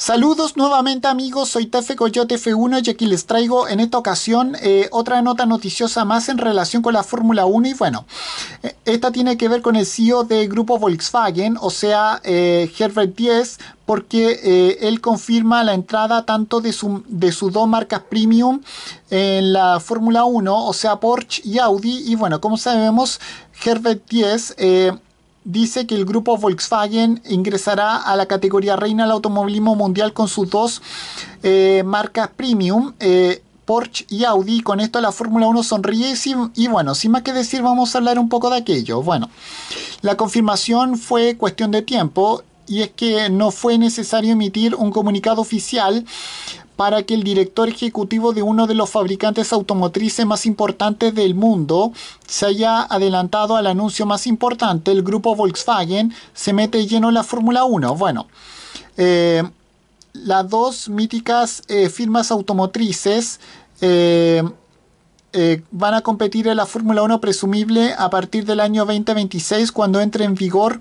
Saludos nuevamente amigos, soy Tefe Coyote F1 y aquí les traigo en esta ocasión eh, otra nota noticiosa más en relación con la Fórmula 1 y bueno, eh, esta tiene que ver con el CEO de Grupo Volkswagen, o sea, eh, Herbert Diez, porque él confirma la entrada tanto de, su, de sus dos marcas premium en la Fórmula 1, o sea, Porsche y Audi y bueno, como sabemos, Herbert Diez dice que el grupo Volkswagen ingresará a la categoría reina del automovilismo mundial con sus dos eh, marcas premium. Eh, Porsche y Audi, con esto la Fórmula 1 sonríe y bueno, sin más que decir vamos a hablar un poco de aquello. Bueno, la confirmación fue cuestión de tiempo y es que no fue necesario emitir un comunicado oficial para que el director ejecutivo de uno de los fabricantes automotrices más importantes del mundo se haya adelantado al anuncio más importante, el grupo Volkswagen se mete lleno en la Fórmula 1. Bueno, eh, las dos míticas eh, firmas automotrices eh, eh, van a competir en la Fórmula 1 presumible a partir del año 2026 cuando entre en vigor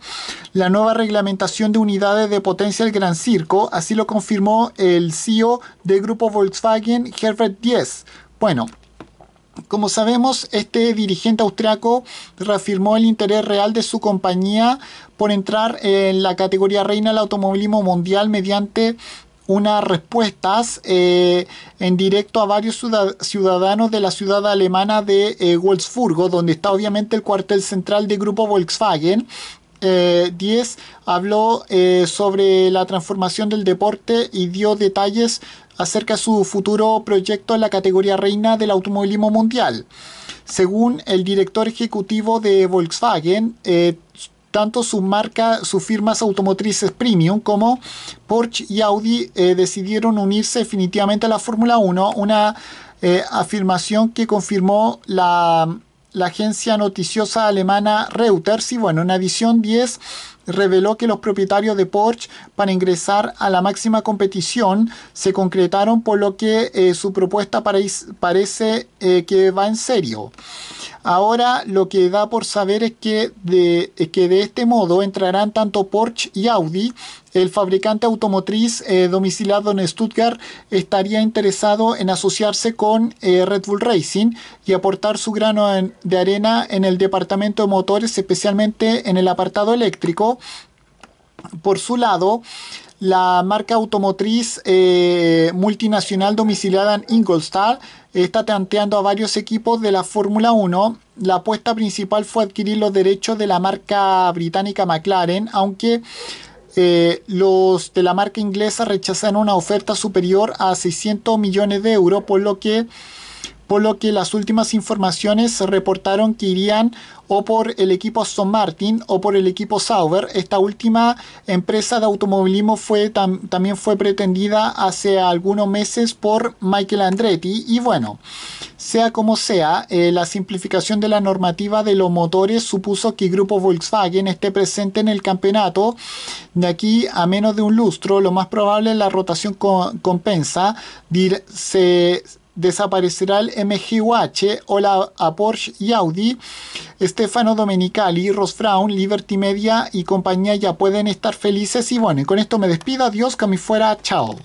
la nueva reglamentación de unidades de potencia del Gran Circo, así lo confirmó el CEO del grupo Volkswagen, Herbert Diess. Bueno, como sabemos, este dirigente austriaco reafirmó el interés real de su compañía por entrar en la categoría reina del automovilismo mundial mediante unas respuestas eh, en directo a varios ciudadanos de la ciudad alemana de eh, Wolfsburgo, donde está obviamente el cuartel central del Grupo Volkswagen. Eh, Diez habló sobre la transformación del deporte y dio detalles acerca de su futuro proyecto en la categoría reina del automovilismo mundial. Según el director ejecutivo de Volkswagen, tanto sus marca, sus firmas automotrices premium como Porsche y Audi eh, decidieron unirse definitivamente a la Fórmula 1, una eh, afirmación que confirmó la, agencia noticiosa alemana Reuters y bueno, en edición 10 reveló que los propietarios de Porsche para ingresar a la máxima competición se concretaron por lo que eh, su propuesta parece que va en serio. Ahora lo que da por saber es que de, que de este modo entrarán tanto Porsche y Audi. El fabricante automotriz domicilado eh, domiciliado en Stuttgart estaría interesado en asociarse con eh, Red Bull Racing y aportar su grano de arena en el departamento de motores, especialmente en el apartado eléctrico. Por su lado, la marca automotriz eh, multinacional domiciliada en Ingolstadt está tanteando a varios equipos de la Fórmula 1. La apuesta principal fue adquirir los derechos de la marca británica McLaren, aunque eh, los de la marca inglesa rechazan una oferta superior a 600 millones de euros, por lo que por lo que las últimas informaciones reportaron que irían o por el equipo Aston Martin o por el equipo Sauber. Esta última empresa de automovilismo fue, también fue pretendida hace algunos meses por Michael Andretti y bueno, sea como sea, eh, la simplificación de la normativa de los motores supuso que el Grupo Volkswagen esté presente en el campeonato de aquí a menos de un lustro. Lo más probable es la rotación compensa. Dir se desaparecerá el MGUH, Hola a Porsche y Audi, Stefano Domenicali, Ross Fraun Liberty Media y compañía ya pueden estar felices. Y bueno, con esto me despido, adiós, que a fuera, chao.